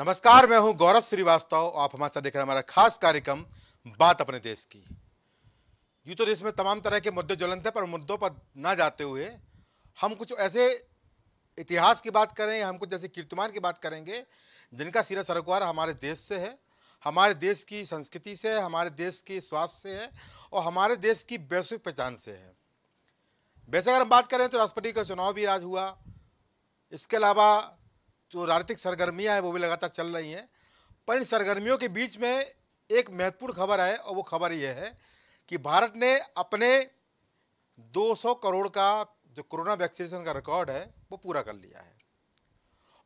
नमस्कार मैं हूं गौरव श्रीवास्तव आप हमारे साथ देख रहे हैं हमारा खास कार्यक्रम बात अपने देश की यूँ तो देश में तमाम तरह के मुद्दे ज्वलंत हैं पर मुद्दों पर ना जाते हुए हम कुछ ऐसे इतिहास की बात करें हम कुछ ऐसे कीर्तिमान की बात करेंगे जिनका सीरा सरोकार हमारे देश से है हमारे देश की संस्कृति से है हमारे देश के स्वास्थ्य से है और हमारे देश की वैश्विक पहचान से है वैसे अगर हम बात करें तो राष्ट्रपति का चुनाव भी आज हुआ इसके अलावा जो राजनीतिक सरगर्मियाँ हैं वो भी लगातार चल रही हैं पर इन सरगर्मियों के बीच में एक महत्वपूर्ण खबर है और वो खबर ये है कि भारत ने अपने 200 करोड़ का जो कोरोना वैक्सीनेशन का रिकॉर्ड है वो पूरा कर लिया है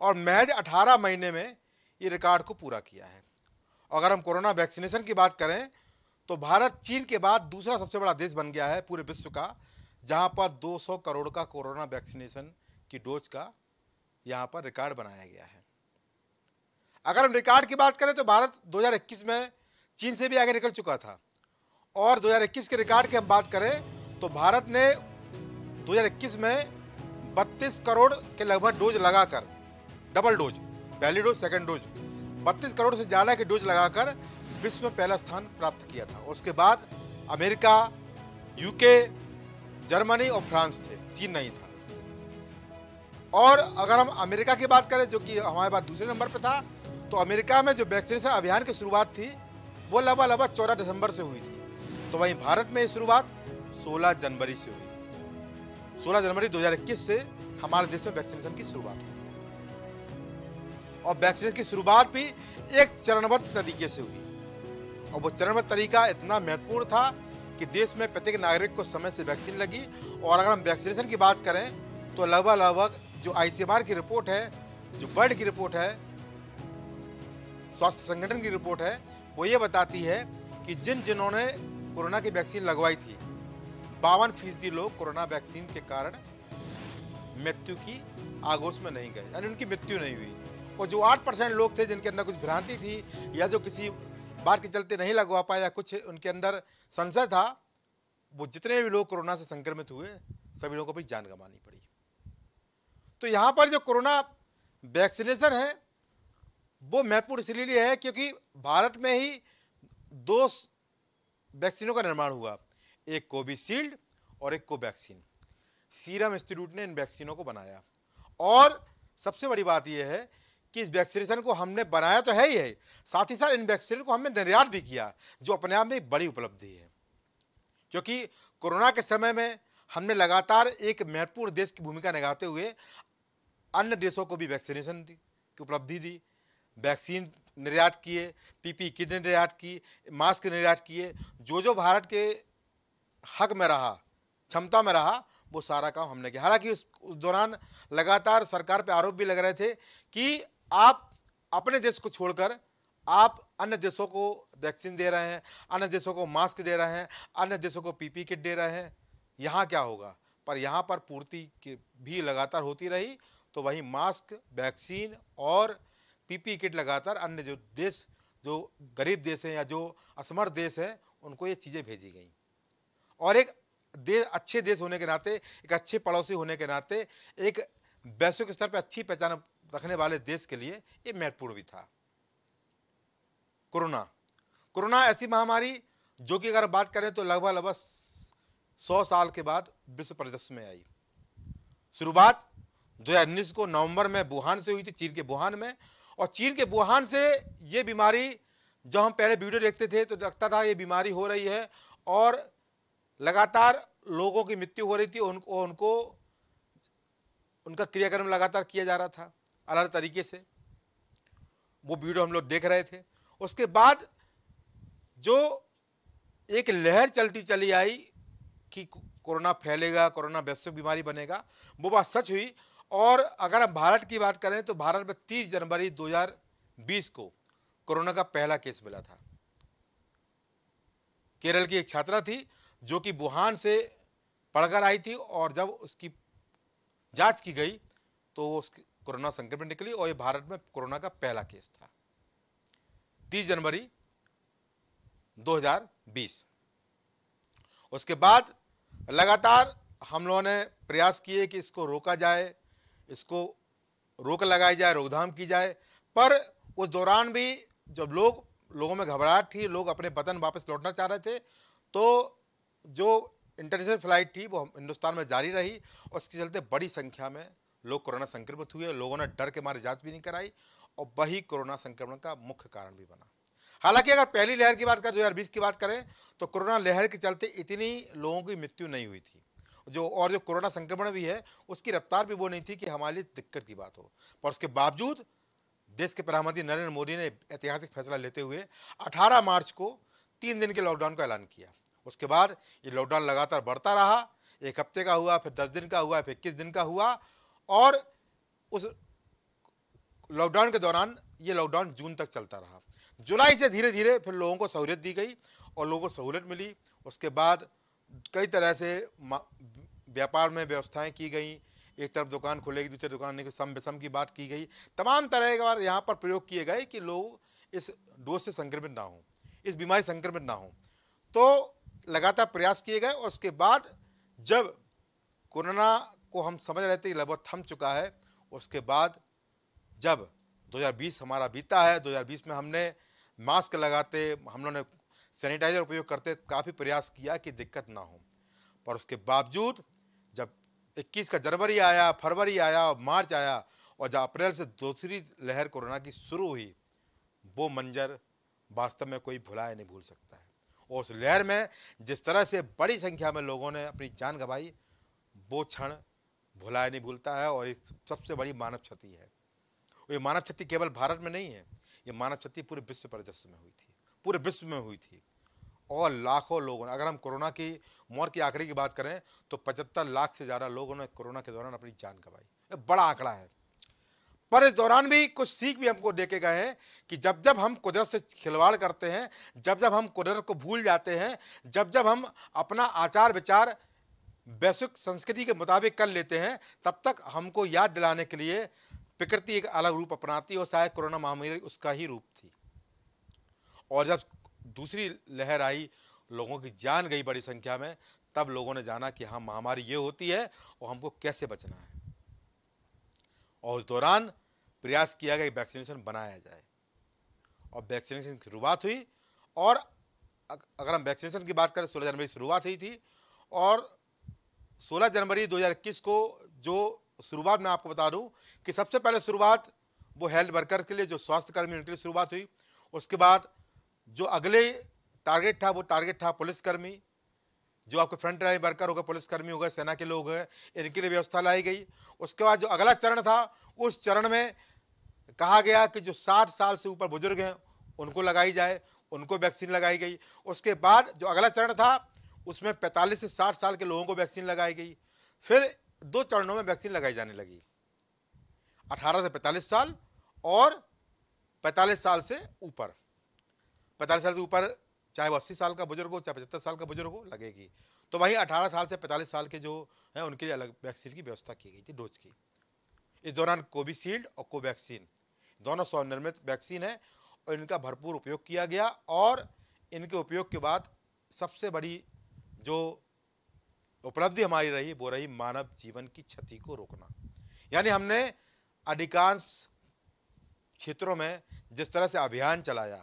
और महज 18 महीने में ये रिकॉर्ड को पूरा किया है अगर हम कोरोना वैक्सीनेशन की बात करें तो भारत चीन के बाद दूसरा सबसे बड़ा देश बन गया है पूरे विश्व का जहाँ पर दो करोड़ का कोरोना वैक्सीनेशन की डोज का यहाँ पर रिकॉर्ड बनाया गया है अगर हम रिकॉर्ड की बात करें तो भारत 2021 में चीन से भी आगे निकल चुका था और 2021 के रिकॉर्ड की हम बात करें तो भारत ने 2021 में 32 करोड़ के लगभग डोज लगाकर डबल डोज पहली डोज सेकेंड डोज 32 करोड़ से ज़्यादा की डोज लगाकर विश्व में पहला स्थान प्राप्त किया था उसके बाद अमेरिका यूके जर्मनी और फ्रांस थे चीन नहीं था और अगर हम अमेरिका की बात करें जो कि हमारे पास दूसरे नंबर पर था तो अमेरिका में जो वैक्सीनेशन अभियान की शुरुआत थी वो लगभग लगभग चौदह दिसंबर से हुई थी तो वहीं भारत में ये शुरुआत 16 जनवरी से हुई 16 जनवरी 2021 से हमारे देश में वैक्सीनेशन की शुरुआत हुई और वैक्सीनेशन की शुरुआत भी एक चरणबद्ध तरीके से हुई और वो चरणबद्ध तरीका इतना महत्वपूर्ण था कि देश में प्रत्येक नागरिक को समय से वैक्सीन लगी और अगर हम वैक्सीनेशन की बात करें तो लगभग लगभग जो आईसीएमआर की रिपोर्ट है जो बर्ड की रिपोर्ट है स्वास्थ्य संगठन की रिपोर्ट है वो ये बताती है कि जिन जिन्होंने कोरोना की वैक्सीन लगवाई थी बावन फीसदी लोग कोरोना वैक्सीन के कारण मृत्यु की आगोश में नहीं गए यानी उनकी मृत्यु नहीं हुई और जो आठ परसेंट लोग थे जिनके अंदर कुछ भ्रांति थी या जो किसी बार के चलते नहीं लगवा पाए या कुछ उनके अंदर संशय था वो जितने भी लोग कोरोना से संक्रमित हुए सभी लोगों को अपनी जान गंवानी पड़ी तो यहाँ पर जो कोरोना वैक्सीनेशन है वो महत्वपूर्ण इसलिए है क्योंकि भारत में ही दो वैक्सीनों का निर्माण हुआ एक कोविशील्ड और एक कोवैक्सीन सीरम इंस्टीट्यूट ने इन वैक्सीनों को बनाया और सबसे बड़ी बात यह है कि इस वैक्सीनेशन को हमने बनाया तो है ही है साथ ही साथ इन वैक्सीन को हमने निर्यात भी किया जो अपने आप में एक बड़ी उपलब्धि है क्योंकि कोरोना के समय में हमने लगातार एक महत्वपूर्ण देश की भूमिका निभाते हुए अन्य देशों को भी वैक्सीनेशन दी की उपलब्धि दी वैक्सीन निर्यात किए पीपी किट निर्यात की मास्क निर्यात किए जो जो भारत के हक में रहा क्षमता में रहा वो सारा काम हमने किया हालांकि उस दौरान लगातार सरकार पे आरोप भी लग रहे थे कि आप अपने देश को छोड़कर आप अन्य देशों को वैक्सीन दे रहे हैं अन्य देशों को मास्क दे रहे हैं अन्य देशों को पीपी किट दे रहे हैं यहाँ क्या होगा पर यहाँ पर पूर्ति की भी लगातार होती रही तो वहीं मास्क वैक्सीन और पीपी किट लगातार अन्य जो देश जो गरीब देश हैं या जो असमर्थ देश हैं उनको ये चीज़ें भेजी गई और एक देश अच्छे देश होने के नाते एक अच्छे पड़ोसी होने के नाते एक वैश्विक स्तर पर अच्छी पहचान रखने वाले देश के लिए ये महत्वपूर्ण भी था कोरोना कोरोना ऐसी महामारी जो कि अगर बात करें तो लगभग लगभग सौ साल के बाद विश्व परिदृश्य में आई शुरुआत दो को नवंबर में वुहान से हुई थी चीन के वुहान में और चीन के वुहान से ये बीमारी जब हम पहले वीडियो देखते थे तो लगता था ये बीमारी हो रही है और लगातार लोगों की मृत्यु हो रही थी उनको उनको उनका क्रियाक्रम लगातार किया जा रहा था अलग तरीके से वो वीडियो हम लोग देख रहे थे उसके बाद जो एक लहर चलती चली आई कि कोरोना फैलेगा कोरोना वैश्विक बीमारी बनेगा वो बात सच हुई और अगर हम भारत की बात करें तो भारत में 30 जनवरी 2020 को कोरोना का पहला केस मिला था केरल की एक छात्रा थी जो कि वुहान से पढ़कर आई थी और जब उसकी जांच की गई तो उसकी कोरोना संक्रमण निकली और ये भारत में कोरोना का पहला केस था 30 जनवरी 2020 उसके बाद लगातार हम लोगों ने प्रयास किए कि इसको रोका जाए इसको रोक लगाई जाए रोकधाम की जाए पर उस दौरान भी जब लोग लोगों में घबराहट थी लोग अपने वतन वापस लौटना चाह रहे थे तो जो इंटरनेशनल फ्लाइट थी वो हिंदुस्तान में जारी रही और इसके चलते बड़ी संख्या में लोग कोरोना संक्रमित हुए लोगों ने डर के मारे जांच भी नहीं कराई और वही कोरोना संक्रमण का मुख्य कारण भी बना हालांकि अगर पहली लहर की बात करें 2020 की बात करें तो कोरोना लहर के चलते इतनी लोगों की मृत्यु नहीं हुई थी जो और जो कोरोना संक्रमण भी है उसकी रफ्तार भी वो नहीं थी कि हमारे लिए दिक्कत की बात हो पर उसके बावजूद देश के प्रधानमंत्री नरेंद्र मोदी ने ऐतिहासिक फैसला लेते हुए 18 मार्च को तीन दिन के लॉकडाउन का ऐलान किया उसके बाद ये लॉकडाउन लगातार बढ़ता रहा एक हफ्ते का हुआ फिर दस दिन का हुआ फिर इक्कीस दिन का हुआ और उस लॉकडाउन के दौरान ये लॉकडाउन जून तक चलता रहा जुलाई से धीरे धीरे फिर लोगों को सहूलियत दी गई और लोगों को सहूलियत मिली उसके बाद कई तरह से व्यापार में व्यवस्थाएं की गई एक तरफ दुकान खुलेगी दूसरी दुकान नहीं सम विषम की बात की गई तमाम तरह के बार यहाँ पर प्रयोग किए गए कि लोग इस डोज से संक्रमित ना हों इस बीमारी संक्रमित ना हों तो लगातार प्रयास किए गए और उसके बाद जब कोरोना को हम समझ रहे थे कि लगभग थम चुका है उसके बाद जब 2020 हमारा बीता है 2020 में हमने मास्क लगाते हम लोगों ने सैनिटाइजर उपयोग करते काफ़ी प्रयास किया कि दिक्कत ना हो पर उसके बावजूद इक्कीस का जनवरी आया फरवरी आया और मार्च आया और जब अप्रैल से दूसरी लहर कोरोना की शुरू हुई वो मंजर वास्तव में कोई भुलाया नहीं भूल सकता है और उस लहर में जिस तरह से बड़ी संख्या में लोगों ने अपनी जान गंवाई वो क्षण भुलाया नहीं भूलता है और एक सबसे बड़ी मानव क्षति है ये मानव क्षति केवल भारत में नहीं है ये मानव क्षति पूरे विश्व परिदृश्य में हुई थी पूरे विश्व में हुई थी और लाखों लोगों ने अगर हम कोरोना की मौत की आंकड़े की बात करें तो पचहत्तर लाख से ज़्यादा लोगों ने कोरोना के दौरान अपनी जान गंवाई बड़ा आंकड़ा है पर इस दौरान भी कुछ सीख भी हमको देखे गए हैं कि जब जब हम कुदरत से खिलवाड़ करते हैं जब जब हम कुदरत को भूल जाते हैं जब जब हम अपना आचार विचार वैश्विक संस्कृति के मुताबिक कर लेते हैं तब तक हमको याद दिलाने के लिए प्रकृति एक अलग रूप अपनाती और शायद कोरोना महामारी उसका ही रूप थी और जब दूसरी लहर आई लोगों की जान गई बड़ी संख्या में तब लोगों ने जाना कि हाँ महामारी ये होती है और हमको कैसे बचना है और उस दौरान प्रयास किया गया कि वैक्सीनेशन बनाया जाए और वैक्सीनेशन की शुरुआत हुई और अगर हम वैक्सीनेशन की बात करें सोलह जनवरी शुरुआत हुई थी और 16 जनवरी 2021 को जो शुरुआत मैं आपको बता दूं कि सबसे पहले शुरुआत वो हेल्थ वर्कर के लिए जो स्वास्थ्यकर्मी उनके लिए शुरुआत हुई उसके बाद जो अगले टारगेट था वो टारगेट था पुलिसकर्मी जो आपके फ्रंट लाइन वर्कर हो गए पुलिसकर्मी हो गए सेना के लोग हैं इनके लिए व्यवस्था लाई गई उसके बाद जो अगला चरण था उस चरण में कहा गया कि जो 60 साल से ऊपर बुजुर्ग हैं उनको लगाई जाए उनको वैक्सीन लगाई गई उसके बाद जो अगला चरण था उसमें 45 से 60 साल के लोगों को वैक्सीन लगाई गई फिर दो चरणों में वैक्सीन लगाई जाने लगी 18 से 45 साल और 45 साल से ऊपर पैंतालीस साल से ऊपर चाहे वो अस्सी साल का बुजुर्ग हो चाहे पचहत्तर साल का बुजुर्ग हो लगेगी तो वहीं अठारह साल से पैंतालीस साल के जो हैं उनके लिए अलग वैक्सीन की व्यवस्था की गई थी डोज की इस दौरान कोविशील्ड और कोवैक्सीन दोनों स्वनिर्मित वैक्सीन है और इनका भरपूर उपयोग किया गया और इनके उपयोग के बाद सबसे बड़ी जो उपलब्धि हमारी रही वो रही मानव जीवन की क्षति को रोकना यानी हमने अधिकांश क्षेत्रों में जिस तरह से अभियान चलाया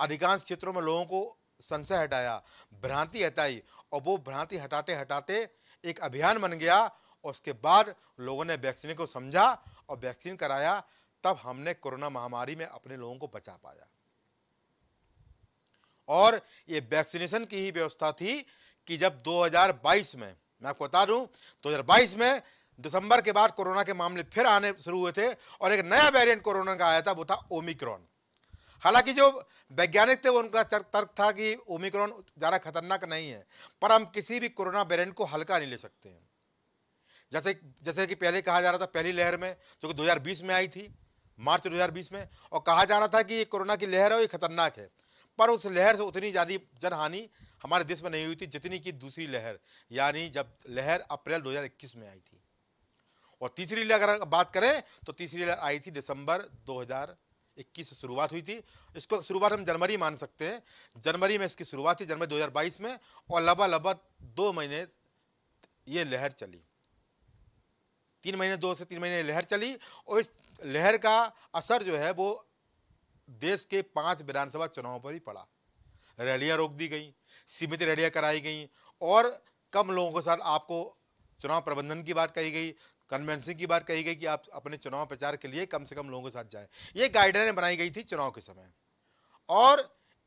अधिकांश क्षेत्रों में लोगों को संशय हटाया भ्रांति हटाई और वो भ्रांति हटाते हटाते एक अभियान बन गया और उसके बाद लोगों ने वैक्सीन को समझा और वैक्सीन कराया तब हमने कोरोना महामारी में अपने लोगों को बचा पाया और ये वैक्सीनेशन की ही व्यवस्था थी कि जब 2022 में मैं आपको बता दूं 2022 में दिसंबर के बाद कोरोना के मामले फिर आने शुरू हुए थे और एक नया वेरिएंट कोरोना का आया था वो था ओमिक्रॉन हालांकि जो वैज्ञानिक थे उनका तर्क था कि ओमिक्रॉन ज़्यादा खतरनाक नहीं है पर हम किसी भी कोरोना वेरियंट को हल्का नहीं ले सकते हैं जैसे जैसे कि पहले कहा जा रहा था पहली लहर में जो कि 2020 में आई थी मार्च 2020 में और कहा जा रहा था कि ये कोरोना की लहर है और ये खतरनाक है पर उस लहर से उतनी ज़्यादा जनहानि हमारे देश में नहीं हुई थी जितनी कि दूसरी लहर यानी जब लहर अप्रैल 2021 में आई थी और तीसरी लहर अगर बात करें तो तीसरी लहर आई थी दिसंबर 2000 2021 से शुरुआत हुई थी इसको शुरुआत हम जनवरी मान सकते हैं जनवरी में इसकी शुरुआत हुई जनवरी 2022 में और लबा लबा दो महीने ये लहर चली तीन महीने दो से तीन महीने लहर चली और इस लहर का असर जो है वो देश के पांच विधानसभा चुनावों पर ही पड़ा रैलियाँ रोक दी गई सीमित रैलियाँ कराई गई और कम लोगों के साथ आपको चुनाव प्रबंधन की बात कही गई कन्वेंसिंग की बात कही गई कि आप अपने चुनाव प्रचार के लिए कम से कम लोगों के साथ जाएं ये गाइडलाइन बनाई गई थी चुनाव के समय और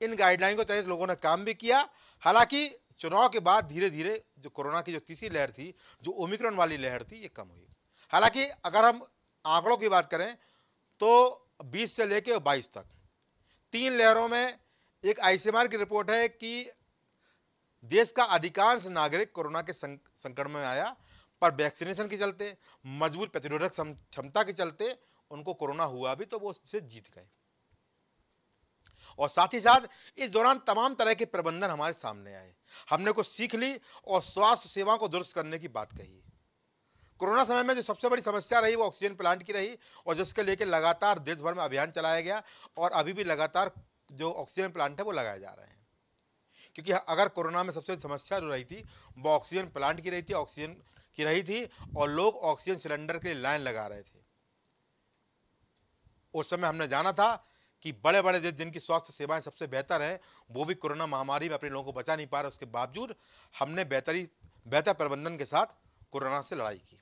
इन गाइडलाइन को तहत लोगों ने काम भी किया हालांकि चुनाव के बाद धीरे धीरे जो कोरोना की जो तीसरी लहर थी जो ओमिक्रॉन वाली लहर थी ये कम हुई हालांकि अगर हम आंकड़ों की बात करें तो 20 से लेकर 22 तक तीन लहरों में एक आईसीएमआर की रिपोर्ट है कि देश का अधिकांश नागरिक कोरोना के संक, संकट में आया पर वैक्सीनेशन के चलते मजबूत प्रतिरोधक क्षमता के चलते उनको कोरोना हुआ भी तो वो उससे जीत गए और साथ ही साथ इस दौरान तमाम तरह के प्रबंधन हमारे सामने आए हमने कुछ सीख ली और स्वास्थ्य सेवा को दुरुस्त करने की बात कही कोरोना समय में जो सबसे बड़ी समस्या रही वो ऑक्सीजन प्लांट की रही और जिसके लेकर लगातार देश भर में अभियान चलाया गया और अभी भी लगातार जो ऑक्सीजन प्लांट है वो लगाए जा रहे हैं क्योंकि अगर कोरोना में सबसे समस्या जो रही थी वो ऑक्सीजन प्लांट की रही थी ऑक्सीजन की रही थी और लोग ऑक्सीजन सिलेंडर के लिए लाइन लगा रहे थे उस समय हमने जाना था कि बड़े बड़े देश जिनकी स्वास्थ्य सेवाएं सबसे बेहतर हैं वो भी कोरोना महामारी में अपने लोगों को बचा नहीं पा रहे उसके बावजूद हमने बेहतरी बेहतर प्रबंधन के साथ कोरोना से लड़ाई की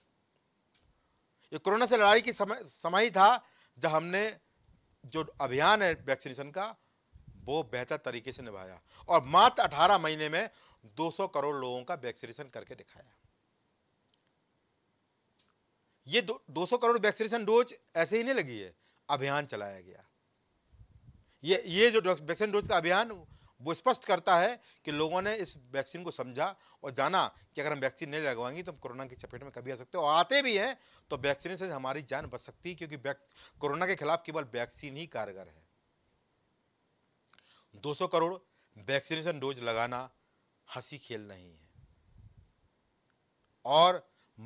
ये कोरोना से लड़ाई की समय समय ही था जब हमने जो अभियान है वैक्सीनेशन का वो बेहतर तरीके से निभाया और मात्र 18 महीने में 200 करोड़ लोगों का वैक्सीनेशन करके दिखाया ये दो, सौ करोड़ वैक्सीनेशन डोज ऐसे ही नहीं लगी है अभियान चलाया गया ये ये जो वैक्सीन डोज का अभियान वो स्पष्ट करता है कि लोगों ने इस वैक्सीन को समझा और जाना कि अगर हम वैक्सीन नहीं लगवाएंगे तो हम कोरोना की चपेट में कभी आ सकते और आते भी हैं तो वैक्सीन से हमारी जान बच सकती है क्योंकि कोरोना के खिलाफ केवल वैक्सीन ही कारगर है 200 करोड़ वैक्सीनेशन डोज लगाना हंसी खेल नहीं है और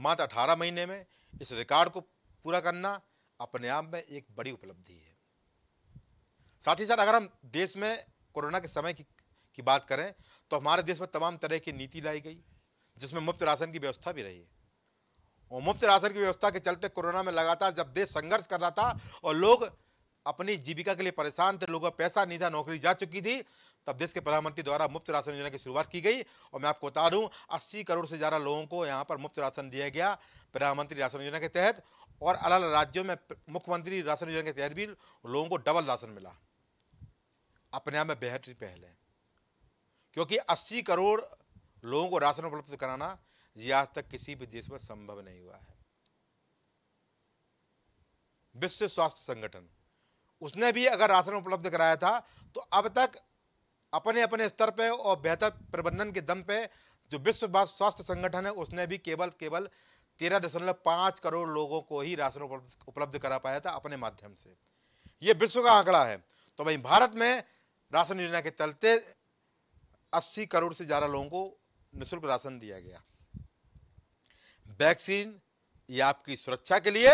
मात्र अठारह महीने में इस रिकॉर्ड को पूरा करना अपने आप में एक बड़ी उपलब्धि है साथ ही साथ अगर हम देश में कोरोना के समय की, की बात करें तो हमारे देश में तमाम तरह की नीति लाई गई जिसमें मुफ्त राशन की व्यवस्था भी रही है और मुफ्त राशन की व्यवस्था के चलते कोरोना में लगातार जब देश संघर्ष कर रहा था और लोग अपनी जीविका के लिए परेशान थे लोगों का पैसा नहीं था नौकरी जा चुकी थी तब देश के प्रधानमंत्री द्वारा मुफ्त राशन योजना की शुरुआत की गई और मैं आपको बता दूँ अस्सी करोड़ से ज़्यादा लोगों को यहाँ पर मुफ्त राशन दिया गया प्रधानमंत्री राशन योजना के तहत और अलग अलग राज्यों में मुख्यमंत्री राशन योजना के तहत भी लोगों को डबल राशन मिला अपने आप में बेहतरीन पहल है क्योंकि 80 करोड़ लोगों को राशन उपलब्ध कराना ये आज तक किसी भी देश में संभव नहीं हुआ है विश्व स्वास्थ्य संगठन उसने भी अगर राशन उपलब्ध कराया था तो अब तक अपने अपने स्तर पर और बेहतर प्रबंधन के दम पे जो विश्व स्वास्थ्य संगठन है उसने भी केवल केवल तेरह दशमलव पाँच करोड़ लोगों को ही राशन उपलब्ध करा पाया था अपने माध्यम से ये विश्व का आंकड़ा है तो भाई भारत में राशन योजना के चलते अस्सी करोड़ से ज़्यादा लोगों को निःशुल्क राशन दिया गया वैक्सीन ये आपकी सुरक्षा के लिए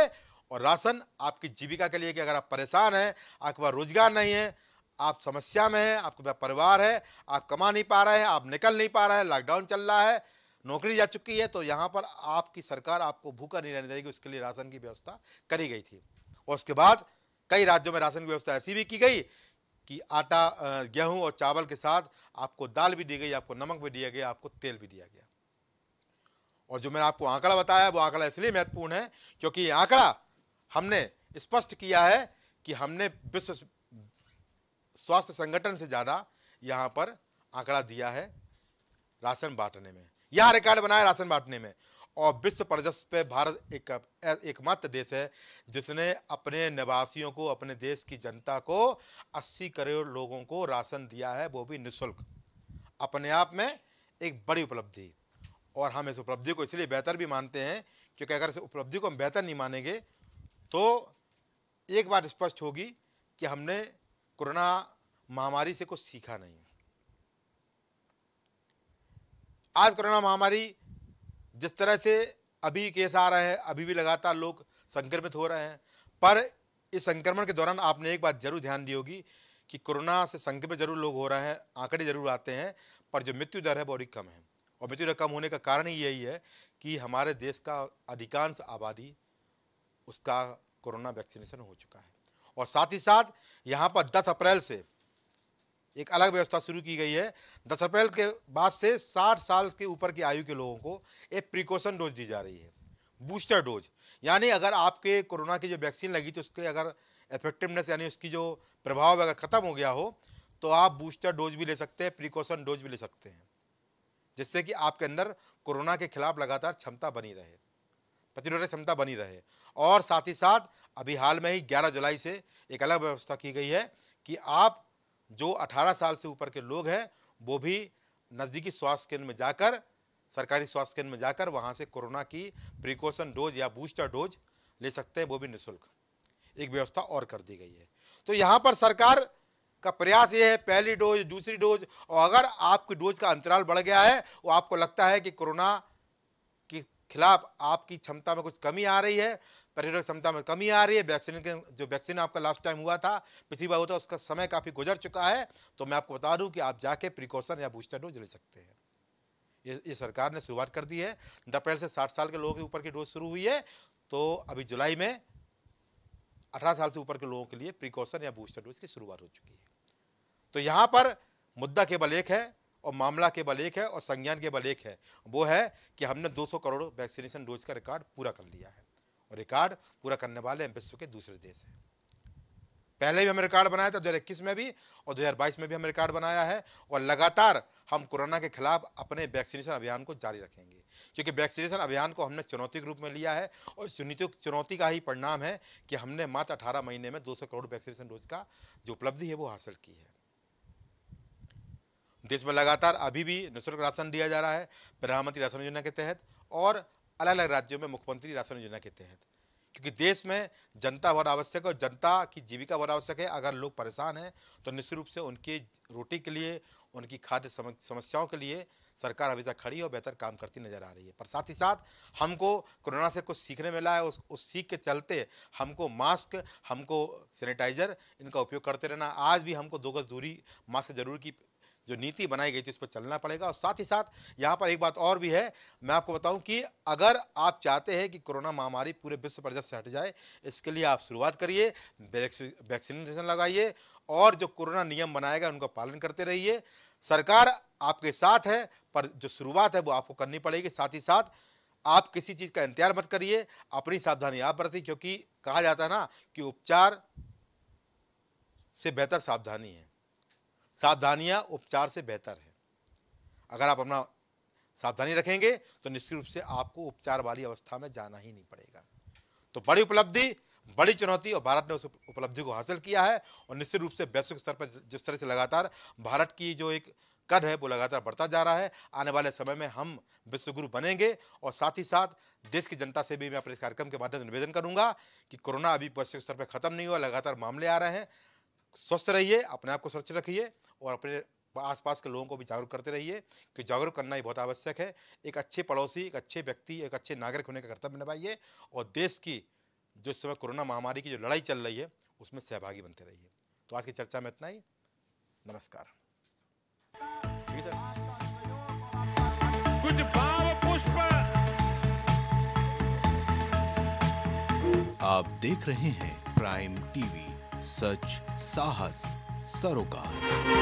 और राशन आपकी जीविका के लिए कि अगर आप परेशान हैं आपके पास रोजगार नहीं है आप समस्या में हैं आपके पास परिवार है आप कमा नहीं पा रहे हैं आप निकल नहीं पा रहे हैं लॉकडाउन चल रहा है नौकरी जा चुकी है तो यहाँ पर आपकी सरकार आपको भूखा नहीं रहने देगी उसके लिए राशन की व्यवस्था करी गई थी और उसके बाद कई राज्यों में राशन की व्यवस्था ऐसी भी की गई कि आटा गेहूं और चावल के साथ आपको दाल भी दी गई आपको नमक भी दिया गया आपको तेल भी दिया गया और जो मैंने आपको आंकड़ा बताया वो आंकड़ा इसलिए महत्वपूर्ण है क्योंकि ये आंकड़ा हमने स्पष्ट किया है कि हमने विश्व स्वास्थ्य संगठन से ज़्यादा यहाँ पर आंकड़ा दिया है राशन बांटने में यह रिकॉर्ड बनाया राशन बांटने में और विश्व परिदृश्य पे भारत एक एकमात्र देश है जिसने अपने निवासियों को अपने देश की जनता को 80 करोड़ लोगों को राशन दिया है वो भी निःशुल्क अपने आप में एक बड़ी उपलब्धि और हम इस उपलब्धि को इसलिए बेहतर भी मानते हैं क्योंकि अगर इस उपलब्धि को हम बेहतर नहीं मानेंगे तो एक बात स्पष्ट होगी कि हमने कोरोना महामारी से कुछ सीखा नहीं आज कोरोना महामारी जिस तरह से अभी केस आ रहे हैं अभी भी लगातार लोग संक्रमित हो रहे हैं पर इस संक्रमण के दौरान आपने एक बात जरूर ध्यान दी होगी कि कोरोना से संक्रमित जरूर लोग हो रहे हैं आंकड़े जरूर आते हैं पर जो मृत्यु दर है बहुत कम है और मृत्यु दर कम होने का कारण ही यही है कि हमारे देश का अधिकांश आबादी उसका कोरोना वैक्सीनेशन हो चुका है और साथ ही साथ यहाँ पर 10 अप्रैल से एक अलग व्यवस्था शुरू की गई है 10 अप्रैल के बाद से 60 साल के ऊपर की आयु के लोगों को एक प्रिकॉशन डोज दी जा रही है बूस्टर डोज यानी अगर आपके कोरोना की जो वैक्सीन लगी तो उसके अगर इफेक्टिवनेस यानी उसकी जो प्रभाव अगर ख़त्म हो गया हो तो आप बूस्टर डोज भी ले सकते हैं प्रिकॉशन डोज भी ले सकते हैं जिससे कि आपके अंदर कोरोना के खिलाफ लगातार क्षमता बनी रहे प्रतिरोधक क्षमता बनी रहे और साथ ही साथ अभी हाल में ही 11 जुलाई से एक अलग व्यवस्था की गई है कि आप जो 18 साल से ऊपर के लोग हैं वो भी नज़दीकी स्वास्थ्य केंद्र में जाकर सरकारी स्वास्थ्य केंद्र में जाकर वहाँ से कोरोना की प्रिकॉशन डोज या बूस्टर डोज ले सकते हैं वो भी निःशुल्क एक व्यवस्था और कर दी गई है तो यहाँ पर सरकार का प्रयास ये है पहली डोज दूसरी डोज और अगर आपकी डोज का अंतराल बढ़ गया है वो आपको लगता है कि कोरोना खिलाफ आपकी क्षमता में कुछ कमी आ रही है पर्यटक क्षमता में कमी आ रही है वैक्सीन के जो वैक्सीन आपका लास्ट टाइम हुआ था पिछली बार होता है उसका समय काफ़ी गुजर चुका है तो मैं आपको बता दूं कि आप जाके प्रिकॉशन या बूस्टर डोज ले सकते हैं ये ये सरकार ने शुरुआत कर दी है अप्रैल से साठ साल के लोगों के ऊपर की डोज शुरू हुई है तो अभी जुलाई में अठारह साल से ऊपर के लोगों के लिए प्रिकॉशन या बूस्टर डोज की शुरुआत हो चुकी है तो यहाँ पर मुद्दा केवल एक है और मामला के बल एक है और संज्ञान के बल एक है वो है कि हमने 200 करोड़ वैक्सीनेशन डोज का रिकॉर्ड पूरा कर लिया है और रिकॉर्ड पूरा करने वाले विश्व के दूसरे देश हैं पहले भी हमने रिकॉर्ड बनाया था दो में भी और दो में भी हमने रिकॉर्ड बनाया है और लगातार हम कोरोना के खिलाफ अपने वैक्सीनेशन अभियान को जारी रखेंगे क्योंकि वैक्सीनेशन अभियान को हमने चुनौती के रूप में लिया है और चुनौती चुनौती का ही परिणाम है कि हमने मात्र अठारह महीने में 200 करोड़ वैक्सीनेशन डोज का जो उपलब्धि है वो हासिल की है देश में लगातार अभी भी निःशुल्क राशन दिया जा रहा है प्रधानमंत्री राशन योजना के तहत और अलग अलग राज्यों में मुख्यमंत्री राशन योजना के तहत क्योंकि देश में जनता बहुत आवश्यक है और जनता की जीविका बहुत आवश्यक है अगर लोग परेशान हैं तो निश्चित रूप से उनकी रोटी के लिए उनकी खाद्य समस्याओं के लिए सरकार हमेशा खड़ी और बेहतर काम करती नजर आ रही है पर साथ ही साथ हमको कोरोना से कुछ सीखने मिला है उस उस सीख के चलते हमको मास्क हमको सैनिटाइज़र इनका उपयोग करते रहना आज भी हमको दो गज दूरी मास्क जरूर की जो नीति बनाई गई थी उस पर चलना पड़ेगा और साथ ही साथ यहाँ पर एक बात और भी है मैं आपको बताऊं कि अगर आप चाहते हैं कि कोरोना महामारी पूरे विश्व परिदृश्य से हट जाए इसके लिए आप शुरुआत करिए वैक्सीनेशन लगाइए और जो कोरोना नियम बनाएगा उनका पालन करते रहिए सरकार आपके साथ है पर जो शुरुआत है वो आपको करनी पड़ेगी साथ ही साथ आप किसी चीज़ का इंतजार मत करिए अपनी सावधानी आप बरती क्योंकि कहा जाता है ना कि उपचार से बेहतर सावधानी है सावधानियाँ उपचार से बेहतर है अगर आप अपना सावधानी रखेंगे तो निश्चित रूप से आपको उपचार वाली अवस्था में जाना ही नहीं पड़ेगा तो बड़ी उपलब्धि बड़ी चुनौती और भारत ने उस उपलब्धि को हासिल किया है और निश्चित रूप से वैश्विक स्तर पर जिस तरह से लगातार भारत की जो एक कद है वो लगातार बढ़ता जा रहा है आने वाले समय में हम विश्वगुरु बनेंगे और साथ ही साथ देश की जनता से भी मैं अपने इस कार्यक्रम के माध्यम से निवेदन करूंगा कि कोरोना अभी वैश्विक स्तर पर खत्म नहीं हुआ लगातार मामले आ रहे हैं स्वस्थ रहिए अपने आप को सुरक्षित रखिए और अपने आसपास के लोगों को भी जागरूक करते रहिए कि जागरूक करना ही बहुत आवश्यक है एक अच्छे पड़ोसी एक अच्छे व्यक्ति एक अच्छे नागरिक होने का कर्तव्य निभाइए और देश की जो इस समय कोरोना महामारी की जो लड़ाई चल रही है उसमें सहभागी बनते रहिए तो आज की चर्चा में इतना ही नमस्कार ठीक है सर कुछ भाव पुष्प आप देख रहे हैं प्राइम टीवी सच साहस सरोकार